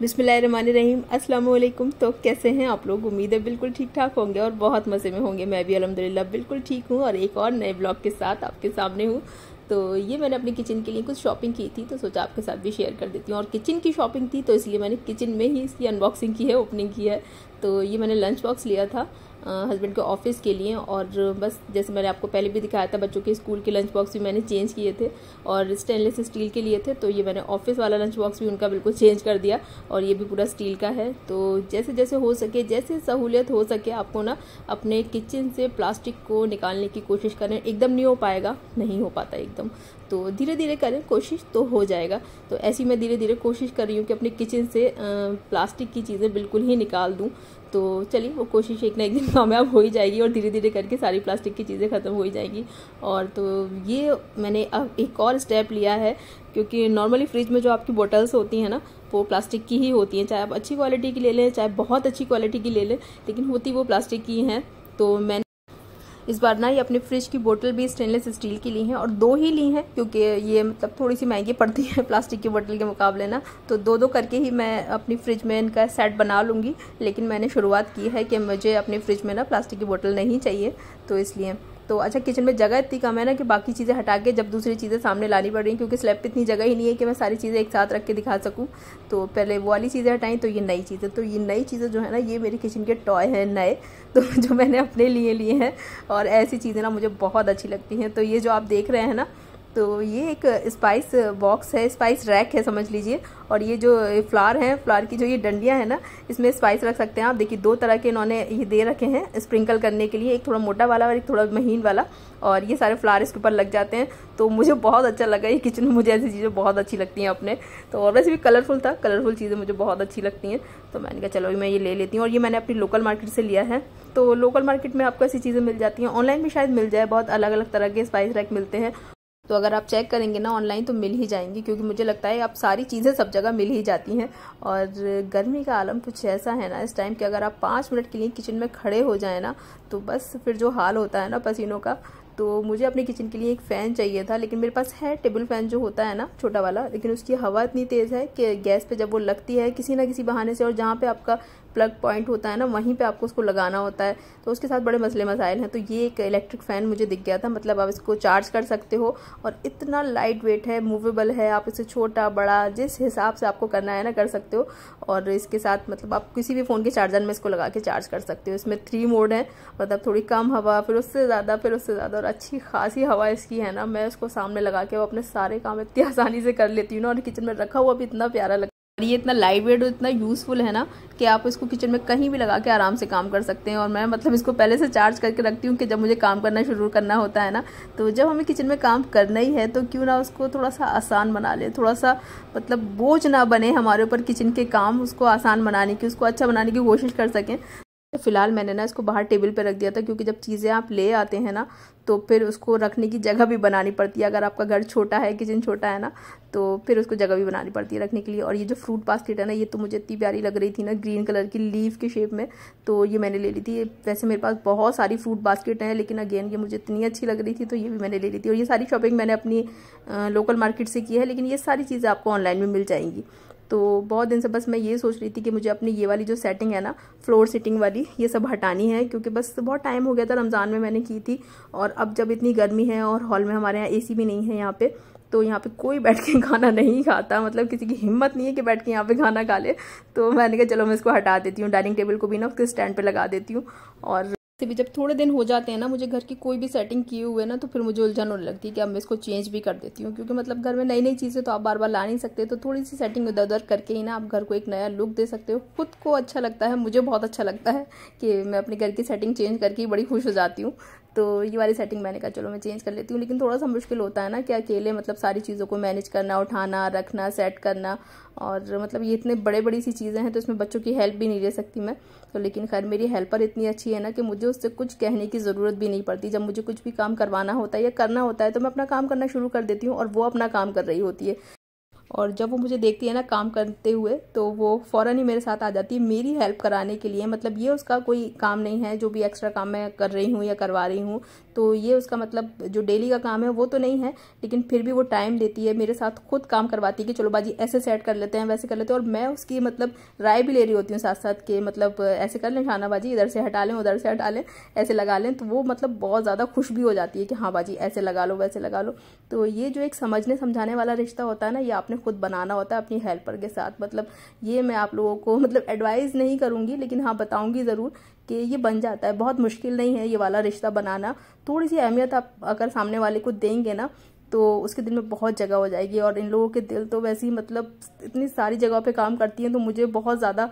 बिसमीम अस्सलाम तो कैसे हैं आप लोग उम्मीद है बिल्कुल ठीक ठाक होंगे और बहुत मज़े में होंगे मैं भी अलहमदिल्ला बिल्कुल ठीक हूँ और एक और नए ब्लॉग के साथ आपके सामने हूँ तो ये मैंने अपने किचन के लिए कुछ शॉपिंग की थी तो सोचा आपके साथ भी शेयर कर देती हूँ और किचन की शॉपिंग थी तो इसलिए मैंने किचन में ही इसकी अनबॉक्सिंग की है ओपनिंग की है तो ये मैंने लंच बॉक्स लिया था हस्बैंड के ऑफिस के लिए और बस जैसे मैंने आपको पहले भी दिखाया था बच्चों के स्कूल के लंच बॉक्स भी मैंने चेंज किए थे और स्टेनलेस स्टील के लिए थे तो ये मैंने ऑफिस वाला लंच बॉक्स भी उनका बिल्कुल चेंज कर दिया और ये भी पूरा स्टील का है तो जैसे जैसे हो सके जैसे सहूलियत हो सके आपको ना अपने किचन से प्लास्टिक को निकालने की कोशिश करें एकदम नहीं हो पाएगा नहीं हो पाता एकदम तो धीरे धीरे करें कोशिश तो हो जाएगा तो ऐसी मैं धीरे धीरे कोशिश कर रही हूँ कि अपने किचन से प्लास्टिक की चीज़ें बिल्कुल ही निकाल दूँ तो चलिए वो कोशिश एक ना एक दिन कामयाब हो ही जाएगी और धीरे धीरे करके सारी प्लास्टिक की चीज़ें ख़त्म हो ही जाएंगी और तो ये मैंने अब एक और स्टेप लिया है क्योंकि नॉर्मली फ्रिज में जो आपकी बोटल्स होती हैं ना वो प्लास्टिक की ही होती हैं चाहे आप अच्छी क्वालिटी की ले लें चाहे बहुत अच्छी क्वालिटी की ले लें लेकिन होती वो प्लास्टिक की हैं तो मैंने इस बार ना ये अपने फ्रिज की बोतल भी स्टेनलेस स्टील की ली हैं और दो ही ली हैं क्योंकि ये मतलब थोड़ी सी महंगी पड़ती है प्लास्टिक की बोतल के मुकाबले ना तो दो दो करके ही मैं अपनी फ्रिज में इनका सेट बना लूँगी लेकिन मैंने शुरुआत की है कि मुझे अपने फ्रिज में ना प्लास्टिक की बोतल नहीं चाहिए तो इसलिए तो अच्छा किचन में जगह इतनी कम है ना कि बाकी चीज़ें हटा के जब दूसरी चीज़ें सामने लानी पड़ रही हैं क्योंकि स्लैब पर इतनी जगह ही नहीं है कि मैं सारी चीज़ें एक साथ रख के दिखा सकूँ तो पहले वो वाली चीज़ें हटाएं तो ये नई चीज़ें तो ये नई चीज़ें जो है ना ये मेरे किचन के टॉय हैं नए तो जो मैंने अपने लिए लिए हैं और ऐसी चीज़ें ना मुझे बहुत अच्छी लगती हैं तो ये जो आप देख रहे हैं ना तो ये एक स्पाइस बॉक्स है स्पाइस रैक है समझ लीजिए और ये जो फ्लावर है फ्लावर की जो ये डंडियाँ हैं ना इसमें स्पाइस रख सकते हैं आप देखिए दो तरह के इन्होंने ये दे रखे हैं स्प्रिंकल करने के लिए एक थोड़ा मोटा वाला और एक थोड़ा महीन वाला और ये सारे फ्लावर इसके ऊपर लग जाते हैं तो मुझे बहुत अच्छा लगा ये किचन में मुझे ऐसी चीज़ें बहुत अच्छी लगती हैं अपने तो और वैसे भी कलरफुल था कलरफुल चीज़ें मुझे बहुत अच्छी लगती हैं तो मैंने कहा चलो मैं ये ले लेती हूँ और ये मैंने अपनी लोकल मार्केट से लिया है तो लोकल मार्केट में आपको ऐसी चीज़ें मिल जाती हैं ऑनलाइन भी शायद मिल जाए बहुत अलग अलग तरह के स्पाइस रैक मिलते हैं तो अगर आप चेक करेंगे ना ऑनलाइन तो मिल ही जाएंगी क्योंकि मुझे लगता है आप सारी चीज़ें सब जगह मिल ही जाती हैं और गर्मी का आलम कुछ ऐसा है ना इस टाइम कि अगर आप पाँच मिनट के लिए किचन में खड़े हो जाए ना तो बस फिर जो हाल होता है ना पसीनों का तो मुझे अपने किचन के लिए एक फ़ैन चाहिए था लेकिन मेरे पास है टेबल फ़ैन जो होता है ना छोटा वाला लेकिन उसकी हवा इतनी तेज़ है कि गैस पे जब वो लगती है किसी ना किसी बहाने से और जहाँ पे आपका प्लग पॉइंट होता है ना वहीं पे आपको उसको लगाना होता है तो उसके साथ बड़े मसले मसाइल हैं तो ये एक इलेक्ट्रिक फ़ैन मुझे दिख गया था मतलब आप इसको चार्ज कर सकते हो और इतना लाइट वेट है मूवेबल है आप इसे छोटा बड़ा जिस हिसाब से आपको करना है ना कर सकते हो और इसके साथ मतलब आप किसी भी फ़ोन के चार्जर में इसको लगा के चार्ज कर सकते हो इसमें थ्री मोड है मतलब थोड़ी कम हवा फिर उससे ज़्यादा फिर उससे ज़्यादा और अच्छी खासी हवा इसकी है ना मैं उसको सामने लगा के वो अपने सारे काम इतनी आसानी से कर लेती हूँ ना और किचन में रखा हुआ भी इतना प्यारा लगता ये इतना लाइट वेट और इतना यूज़फुल है ना कि आप इसको किचन में कहीं भी लगा के आराम से काम कर सकते हैं और मैं मतलब इसको पहले से चार्ज करके रखती हूँ कि जब मुझे काम करना शुरू करना होता है ना तो जब हमें किचन में काम करना ही है तो क्यों ना उसको थोड़ा सा आसान बना ले थोड़ा सा मतलब बोझ ना बने हमारे ऊपर किचन के काम उसको आसान बनाने की उसको अच्छा बनाने की कोशिश कर सकें फ़िलहाल मैंने ना इसको बाहर टेबल पर रख दिया था क्योंकि जब चीज़ें आप ले आते हैं ना तो फिर उसको रखने की जगह भी बनानी पड़ती है अगर आपका घर छोटा है किचन छोटा है ना तो फिर उसको जगह भी बनानी पड़ती है रखने के लिए और ये जो फ्रूट बास्केट है ना ये तो मुझे इतनी प्यारी लग रही थी ना ग्रीन कलर की लीव के शेप में तो ये मैंने ले ली थी वैसे मेरे पास बहुत सारी फ्रूट बास्केट हैं लेकिन अगेन ये मुझे इतनी अच्छी लग रही थी तो ये भी मैंने ले ली थी और ये सारी शॉपिंग मैंने अपनी लोकल मार्केट से की है लेकिन ये सारी चीज़ें आपको ऑनलाइन में मिल जाएंगी तो बहुत दिन से बस मैं ये सोच रही थी कि मुझे अपनी ये वाली जो सेटिंग है ना फ्लोर सीटिंग वाली ये सब हटानी है क्योंकि बस बहुत टाइम हो गया था रमज़ान में मैंने की थी और अब जब इतनी गर्मी है और हॉल में हमारे यहाँ ए भी नहीं है यहाँ पर तो यहाँ पे कोई बैठ के खाना नहीं खाता मतलब किसी की हिम्मत नहीं है कि बैठ के यहाँ पे खाना खा ले तो मैंने कहा चलो मैं इसको हटा देती हूँ डाइनिंग टेबल को भी ना उसके स्टैंड पे लगा देती हूँ और से भी जब थोड़े दिन हो जाते हैं ना मुझे घर की कोई भी सेटिंग किए हुए ना तो फिर मुझे उलझन होने लगती है कि अब मैं इसको चेंज भी कर देती हूँ क्योंकि मतलब घर में नई नई चीज़ें तो आप बार बार ला नहीं सकते तो थोड़ी सी सेटिंग उधर उधर करके ही ना आप घर को एक नया लुक दे सकते हो खुद को अच्छा लगता है मुझे बहुत अच्छा लगता है कि मैं अपने घर की सेटिंग चेंज करके बड़ी खुश हो जाती हूँ तो ये वाली सेटिंग मैंने कहा चलो मैं चेंज कर लेती हूँ लेकिन थोड़ा सा मुश्किल होता है ना कि अकेले मतलब सारी चीज़ों को मैनेज करना उठाना रखना सेट करना और मतलब ये इतने बड़े बड़ी सी चीज़ें हैं तो इसमें बच्चों की हेल्प भी नहीं ले सकती मैं तो लेकिन खैर मेरी हेल्पर इतनी अच्छी है ना कि मुझे उससे कुछ कहने की ज़रूरत भी नहीं पड़ती जब मुझे कुछ भी काम करवाना होता है या करना होता है तो मैं अपना काम करना शुरू कर देती हूँ और वो अपना काम कर रही होती है और जब वो मुझे देखती है ना काम करते हुए तो वो फ़ौर ही मेरे साथ आ जाती है मेरी हेल्प कराने के लिए मतलब ये उसका कोई काम नहीं है जो भी एक्स्ट्रा काम मैं कर रही हूँ या करवा रही हूँ तो ये उसका मतलब जो डेली का काम है वो तो नहीं है लेकिन फिर भी वो टाइम देती है मेरे साथ खुद काम करवाती है कि चलो बाजी ऐसे सेट कर लेते हैं वैसे कर लेते हैं और मैं उसकी मतलब राय भी ले रही होती हूँ साथ साथ के मतलब ऐसे कर लें खाना बाजी इधर से हटा लें उधर से हटा लें ऐसे लगा लें तो वो मतलब बहुत ज़्यादा खुश भी हो जाती है कि हाँ बाजी ऐसे लगा लो वैसे लगा लो तो ये जो एक समझने समझाने वाला रिश्ता होता है ना ये आपने हमें खुद बनाना होता है अपनी हेल्पर के साथ मतलब ये मैं आप लोगों को मतलब एडवाइस नहीं करूँगी लेकिन हाँ बताऊँगी ज़रूर कि ये बन जाता है बहुत मुश्किल नहीं है ये वाला रिश्ता बनाना थोड़ी सी अहमियत आप अगर सामने वाले को देंगे ना तो उसके दिल में बहुत जगह हो जाएगी और इन लोगों के दिल तो वैसे ही मतलब इतनी सारी जगहों पे काम करती हैं तो मुझे बहुत ज़्यादा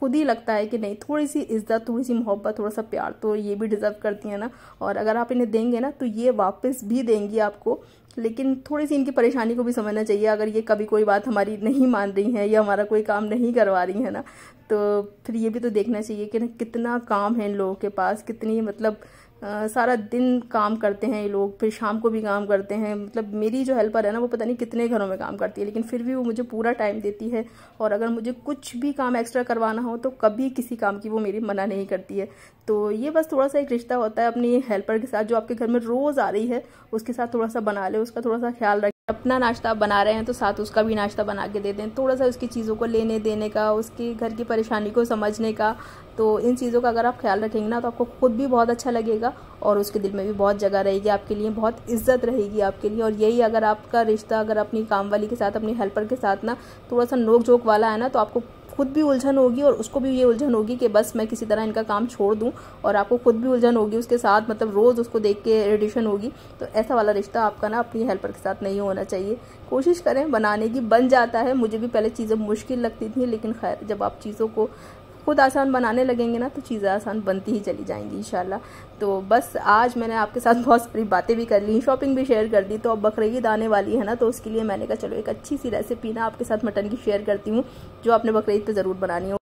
खुद ही लगता है कि नहीं थोड़ी सी इज्जत थोड़ी सी मोहब्बत थोड़ा सा प्यार तो ये भी डिज़र्व करती हैं ना और अगर आप इन्हें देंगे ना तो ये वापस भी देंगी आपको लेकिन थोड़ी सी इनकी परेशानी को भी समझना चाहिए अगर ये कभी कोई बात हमारी नहीं मान रही हैं या हमारा कोई काम नहीं करवा रही है ना तो फिर ये भी तो देखना चाहिए कि कितना काम है इन लोगों के पास कितनी मतलब आ, सारा दिन काम करते हैं ये लोग फिर शाम को भी काम करते हैं मतलब मेरी जो हेल्पर है ना वो पता नहीं कितने घरों में काम करती है लेकिन फिर भी वो मुझे पूरा टाइम देती है और अगर मुझे कुछ भी काम एक्स्ट्रा करवाना हो तो कभी किसी काम की वो मेरी मना नहीं करती है तो ये बस थोड़ा सा एक रिश्ता होता है अपनी हेल्पर के साथ जो आपके घर में रोज़ आ रही है उसके साथ थोड़ा सा बना ले उसका थोड़ा सा ख्याल रखें अपना नाश्ता बना रहे हैं तो साथ उसका भी नाश्ता बना के दे दें थोड़ा सा उसकी चीज़ों को लेने देने का उसके घर की परेशानी को समझने का तो इन चीज़ों का अगर आप ख्याल रखेंगे ना तो आपको खुद भी बहुत अच्छा लगेगा और उसके दिल में भी बहुत जगह रहेगी आपके लिए बहुत इज्जत रहेगी आपके लिए और यही अगर आपका रिश्ता अगर अपनी काम वाली के साथ अपनी हेल्पर के साथ ना थोड़ा सा नोक झोंक वाला है ना तो आपको खुद भी उलझन होगी और उसको भी ये उलझन होगी कि बस मैं किसी तरह इनका काम छोड़ दूँ और आपको खुद भी उलझन होगी उसके साथ मतलब रोज़ उसको देख के रेडिशन होगी तो ऐसा वाला रिश्ता आपका ना अपनी हेल्पर के साथ नहीं होना चाहिए कोशिश करें बनाने की बन जाता है मुझे भी पहले चीज़ें मुश्किल लगती थी लेकिन खैर जब आप चीज़ों को खुद आसान बनाने लगेंगे ना तो चीज़ें आसान बनती ही चली जाएंगी इन तो बस आज मैंने आपके साथ बहुत सारी बातें भी कर ली शॉपिंग भी शेयर कर दी तो अब बकरीद आने वाली है ना तो उसके लिए मैंने कहा चलो एक अच्छी सी रेसिपी ना आपके साथ मटन की शेयर करती हूँ जो आपने बकरीद पर ज़रूर बनानी हो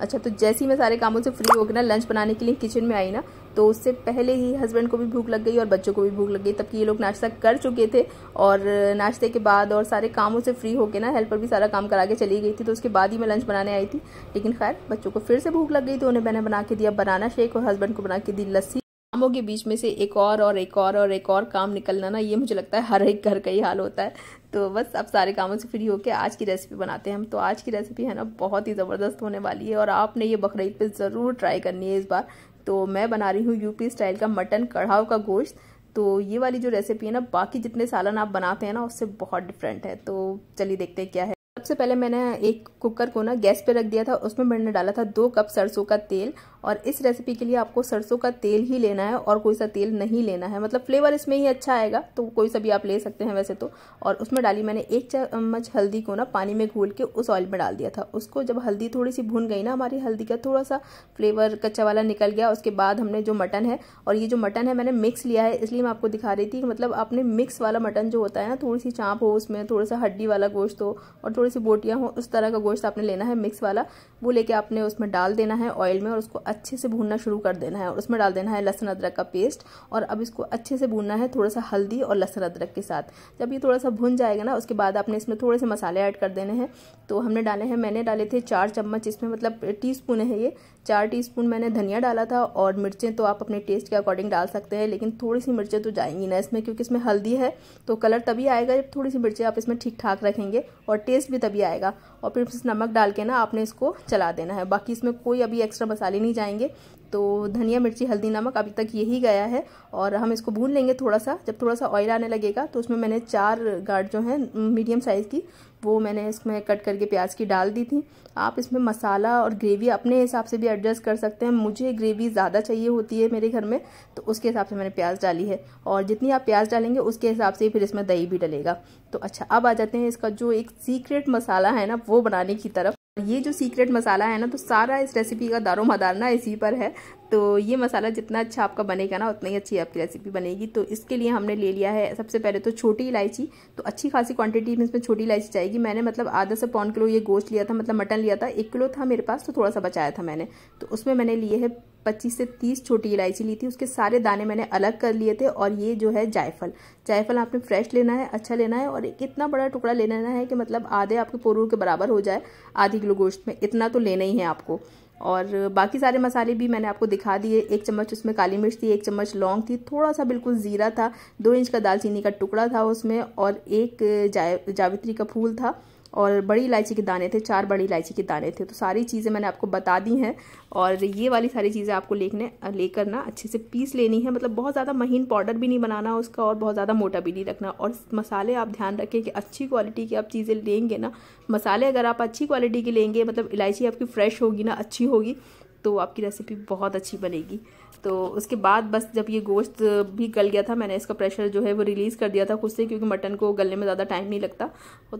अच्छा तो जैसे ही मैं सारे कामों से फ्री होकर ना लंच बनाने के लिए किचन में आई ना तो उससे पहले ही हस्बैंड को भी भूख लग गई और बच्चों को भी भूख लग गई तबकि ये लोग नाश्ता कर चुके थे और नाश्ते के बाद और सारे कामों से फ्री होके ना हेल्पर भी सारा काम करा के चली गई थी तो उसके बाद ही मैं लंच बनाने आई थी लेकिन खैर बच्चों को फिर से भूख लग गई तो उन्हें मैंने बना के दिया बनाना शेक और हस्बैंड को बना के दी लस्सी कामों के बीच में से एक और और एक और और एक और काम निकलना ना ये मुझे लगता है हर एक घर का ही हाल होता है तो बस अब सारे कामों से फ्री होकर आज की रेसिपी बनाते हैं हम तो आज की रेसिपी है ना बहुत ही ज़बरदस्त होने वाली है और आपने ये बकरीद पे ज़रूर ट्राई करनी है इस बार तो मैं बना रही हूँ यूपी स्टाइल का मटन कढ़ाव का गोश्त तो ये वाली जो रेसिपी है ना बाकी जितने सालन आप बनाते हैं ना उससे बहुत डिफरेंट है तो चलिए देखते हैं क्या है सबसे पहले मैंने एक कुकर को ना गैस पे रख दिया था उसमें मैंने डाला था दो कप सरसों का तेल और इस रेसिपी के लिए आपको सरसों का तेल ही लेना है और कोई सा तेल नहीं लेना है मतलब फ्लेवर इसमें ही अच्छा आएगा तो कोई सा भी आप ले सकते हैं वैसे तो और उसमें डाली मैंने एक चम्मच हल्दी को ना पानी में घोल के उस ऑयल में डाल दिया था उसको जब हल्दी थोड़ी सी भून गई ना हमारी हल्दी का थोड़ा सा फ्लेवर कच्चा वाला निकल गया उसके बाद हमने जो मटन है और ये जो मटन है मैंने मिक्स लिया है इसलिए मैं आपको दिखा रही थी कि मतलब आपने मिक्स वाला मटन जो होता है ना थोड़ी सी चाँप हो उसमें थोड़ा सा हड्डी वाला गोश्त हो और थोड़ी सी बोटियाँ हो उस तरह का गोश्त आपने लेना है मिक्स वाला वो लेके आपने उसमें डाल देना है ऑयल में और उसको अच्छे से भूनना शुरू कर देना है और उसमें डाल देना है लहसुन अदरक का पेस्ट और अब इसको अच्छे से भूनना है थोड़ा सा हल्दी और लहसुन अदरक के साथ जब ये थोड़ा सा भुन जाएगा ना उसके बाद आपने इसमें थोड़े से मसाले ऐड कर देने हैं तो हमने डाले हैं मैंने डाले थे चार चम्मच इसमें मतलब टी स्पून है ये चार टीस्पून मैंने धनिया डाला था और मिर्चें तो आप अपने टेस्ट के अकॉर्डिंग डाल सकते हैं लेकिन थोड़ी सी मिर्चें तो जाएंगी ना इसमें क्योंकि इसमें हल्दी है तो कलर तभी आएगा जब थोड़ी सी मिर्चें आप इसमें ठीक ठाक रखेंगे और टेस्ट भी तभी आएगा और फिर नमक डाल के ना आपने इसको चला देना है बाकी इसमें कोई अभी एक्स्ट्रा मसाले नहीं जाएंगे तो धनिया मिर्ची हल्दी नमक अभी तक यही गया है और हम इसको भून लेंगे थोड़ा सा जब थोड़ा सा ऑयल आने लगेगा तो उसमें मैंने चार गाढ़ जो है मीडियम साइज़ की वो मैंने इसमें कट करके प्याज की डाल दी थी आप इसमें मसाला और ग्रेवी अपने हिसाब से भी एडजस्ट कर सकते हैं मुझे ग्रेवी ज़्यादा चाहिए होती है मेरे घर में तो उसके हिसाब से मैंने प्याज डाली है और जितनी आप प्याज डालेंगे उसके हिसाब से फिर इसमें दही भी डलेगा तो अच्छा अब आ जाते हैं इसका जो एक सीक्रेट मसाला है ना वो बनाने की तरफ ये जो सीक्रेट मसाला है ना तो सारा इस रेसिपी का दारो मदार ना इसी पर है तो ये मसाला जितना अच्छा आपका बनेगा ना उतनी ही अच्छी आपकी रेसिपी बनेगी तो इसके लिए हमने ले लिया है सबसे पहले तो छोटी इलायची तो अच्छी खासी क्वांटिटी में इसमें छोटी इलायची चाहिए मैंने मतलब आधा से पौन किलो ये गोश्त लिया था मतलब मटन लिया था एक किलो था मेरे पास तो थोड़ा सा बचाया था मैंने तो उसमें मैंने लिए है पच्चीस से तीस छोटी इलायची ली थी उसके सारे दाने मैंने अलग कर लिए थे और ये जो है जायफल जायफल आपने फ्रेश लेना है अच्छा लेना है और एक इतना बड़ा टुकड़ा लेना है कि मतलब आधे आपके पोरू के बराबर हो जाए आधी किलो गोश्त में इतना तो लेना ही है आपको और बाकी सारे मसाले भी मैंने आपको दिखा दिए एक चम्मच उसमें काली मिर्च थी एक चम्मच लौंग थी थोड़ा सा बिल्कुल ज़ीरा था दो इंच का दालचीनी का टुकड़ा था उसमें और एक जा, जावित्री का फूल था और बड़ी इलायची के दाने थे चार बड़ी इलायची के दाने थे तो सारी चीज़ें मैंने आपको बता दी हैं और ये वाली सारी चीज़ें आपको लेने लेकर ना अच्छे से पीस लेनी है मतलब बहुत ज़्यादा महीन पाउडर भी नहीं बनाना उसका और बहुत ज़्यादा मोटा भी नहीं रखना और मसाले आप ध्यान रखें कि अच्छी क्वालिटी की आप चीज़ें लेंगे ना मसाले अगर आप अच्छी क्वालिटी की लेंगे मतलब इलायची आपकी फ्रेश होगी ना अच्छी होगी तो आपकी रेसिपी बहुत अच्छी बनेगी तो उसके बाद बस जब ये गोश्त भी गल गया था मैंने इसका प्रेशर जो है वो रिलीज़ कर दिया था खुद से क्योंकि मटन को गलने में ज़्यादा टाइम नहीं लगता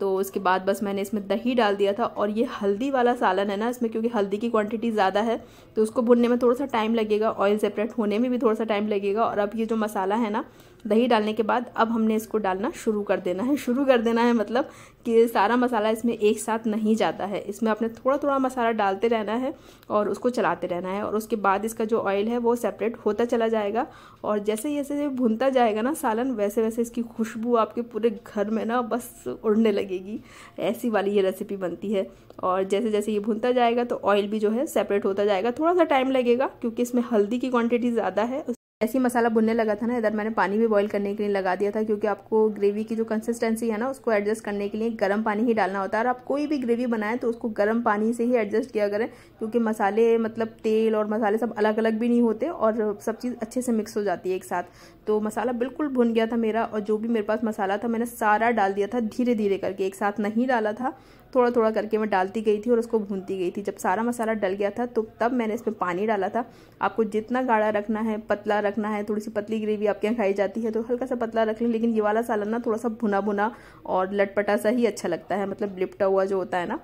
तो उसके बाद बस मैंने इसमें दही डाल दिया था और ये हल्दी वाला सालन है ना इसमें क्योंकि हल्दी की क्वांटिटी ज़्यादा है तो उसको भुनने में थोड़ा सा टाइम लगेगा ऑयल सेपरेट होने में भी थोड़ा सा टाइम लगेगा और अब ये जो मसाला है ना दही डालने के बाद अब हमने इसको डालना शुरू कर देना है शुरू कर देना है मतलब कि सारा मसाला इसमें एक साथ नहीं जाता है इसमें आपने थोड़ा थोड़ा मसाला डालते रहना है और उसको चलाते रहना है और उसके बाद इसका जो ऑयल है वो सेपरेट होता चला जाएगा और जैसे जैसे भुनता जाएगा ना सालन वैसे वैसे इसकी खुशबू आपके पूरे घर में ना बस उड़ने लगेगी ऐसी वाली ये रेसिपी बनती है और जैसे जैसे ये भुनता जाएगा तो ऑयल भी जो है सेपरेट होता जाएगा थोड़ा सा टाइम लगेगा क्योंकि इसमें हल्दी की क्वांटिटी ज़्यादा है ऐसे ही मसाला भुनने लगा था ना इधर मैंने पानी भी बॉईल करने के लिए लगा दिया था क्योंकि आपको ग्रेवी की जो कंसिस्टेंसी है ना उसको एडजस्ट करने के लिए गर्म पानी ही डालना होता है और आप कोई भी ग्रेवी बनाएं तो उसको गर्म पानी से ही एडजस्ट किया करें क्योंकि मसाले मतलब तेल और मसाले सब अलग अलग भी नहीं होते और सब चीज़ अच्छे से मिक्स हो जाती है एक साथ तो मसाला बिल्कुल भुन गया था मेरा और जो भी मेरे पास मसाला था मैंने सारा डाल दिया था धीरे धीरे करके एक साथ नहीं डाला था थोड़ा थोड़ा करके मैं डालती गई थी और उसको भूनती गई थी जब सारा मसाला डल गया था तो तब मैंने इसमें पानी डाला था आपको जितना गाढ़ा रखना है पतला रखना है थोड़ी सी पतली ग्रेवी आपके यहाँ खाई जाती है तो हल्का सा पतला रख लें लेकिन ये वाला सालन ना थोड़ा सा भुना भुना और लटपटा सा ही अच्छा लगता है मतलब लिपटा हुआ जो होता है ना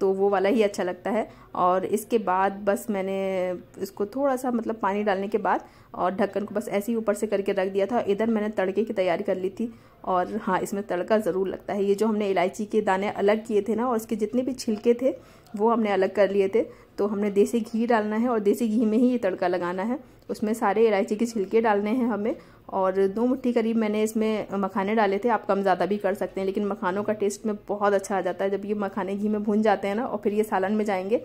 तो वो वाला ही अच्छा लगता है और इसके बाद बस मैंने इसको थोड़ा सा मतलब पानी डालने के बाद और ढक्कन को बस ऐसे ही ऊपर से करके रख दिया था इधर मैंने तड़के की तैयारी कर ली थी और हाँ इसमें तड़का ज़रूर लगता है ये जो हमने इलायची के दाने अलग किए थे ना और इसके जितने भी छिलके थे वो हमने अलग कर लिए थे तो हमने देसी घी डालना है और देसी घी में ही ये तड़का लगाना है उसमें सारे इलायची के छिलके डालने हैं हमें और दो मुट्ठी करीब मैंने इसमें मखाने डाले थे आप कम ज़्यादा भी कर सकते हैं लेकिन मखानों का टेस्ट में बहुत अच्छा आ जाता है जब ये मखाने घी में भून जाते हैं ना और फिर ये सालन में जाएंगे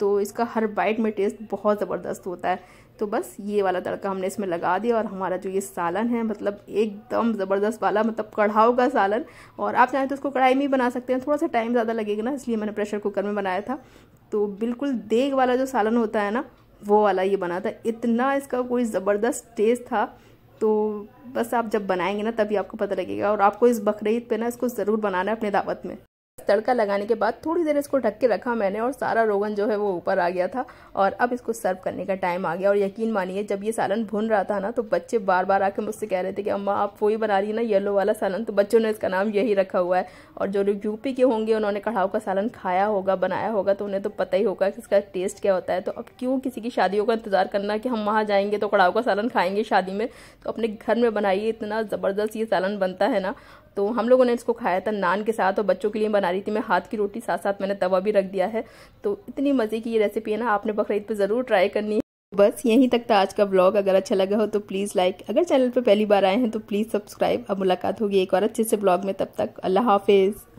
तो इसका हर बाइट में टेस्ट बहुत ज़बरदस्त होता है तो बस ये वाला तड़का हमने इसमें लगा दिया और हमारा जो ये सालन है मतलब एकदम ज़बरदस्त वाला मतलब कढ़ाओ का सालन और आप चाहें तो उसको कढ़ाई में ही बना सकते हैं थोड़ा सा टाइम ज़्यादा लगेगा ना इसलिए मैंने प्रेशर कुकर में बनाया था तो बिल्कुल देग वाला जो सालन होता है ना वो वाला ये बना था इतना इसका कोई ज़बरदस्त टेस्ट था तो बस आप जब बनाएंगे ना तभी आपको पता लगेगा और आपको इस बकरीद पे ना इसको ज़रूर बनाना है अपने दावत में तड़का लगाने के बाद थोड़ी देर इसको ढक के रखा मैंने और सारा रोगन जो है वो ऊपर आ गया था और अब इसको सर्व करने का टाइम आ गया और यकीन मानिए जब ये सालन भुन रहा था ना तो बच्चे बार बार आके मुझसे कह रहे थे कि अम्मा आप वही बना रही है ना येलो वाला सालन तो बच्चों ने इसका नाम यही रखा हुआ है और जो लोग यूपी के होंगे उन्होंने कढ़ाव का सालन खाया होगा बनाया होगा तो उन्हें तो पता ही होगा कि इसका टेस्ट क्या होता है तो अब क्यों किसी की शादियों का इंतजार करना कि हम वहाँ जाएंगे तो कढ़ाव का सालन खाएंगे शादी में तो अपने घर में बनाइए इतना ज़बरदस्त ये सालन बनता है ना तो हम लोगों ने इसको खाया था नान के साथ और बच्चों के लिए बना रही थी मैं हाथ की रोटी साथ साथ मैंने तवा भी रख दिया है तो इतनी मज़े की ये रेसिपी है ना आपने बकरीद पर ज़रूर ट्राई करनी है तो बस यहीं तक था आज का ब्लॉग अगर अच्छा लगा हो तो प्लीज़ लाइक अगर चैनल पर पहली बार आए हैं तो प्लीज़ सब्सक्राइब अब मुलाकात होगी एक और अच्छे से ब्लॉग में तब तक अल्लाह हाफिज़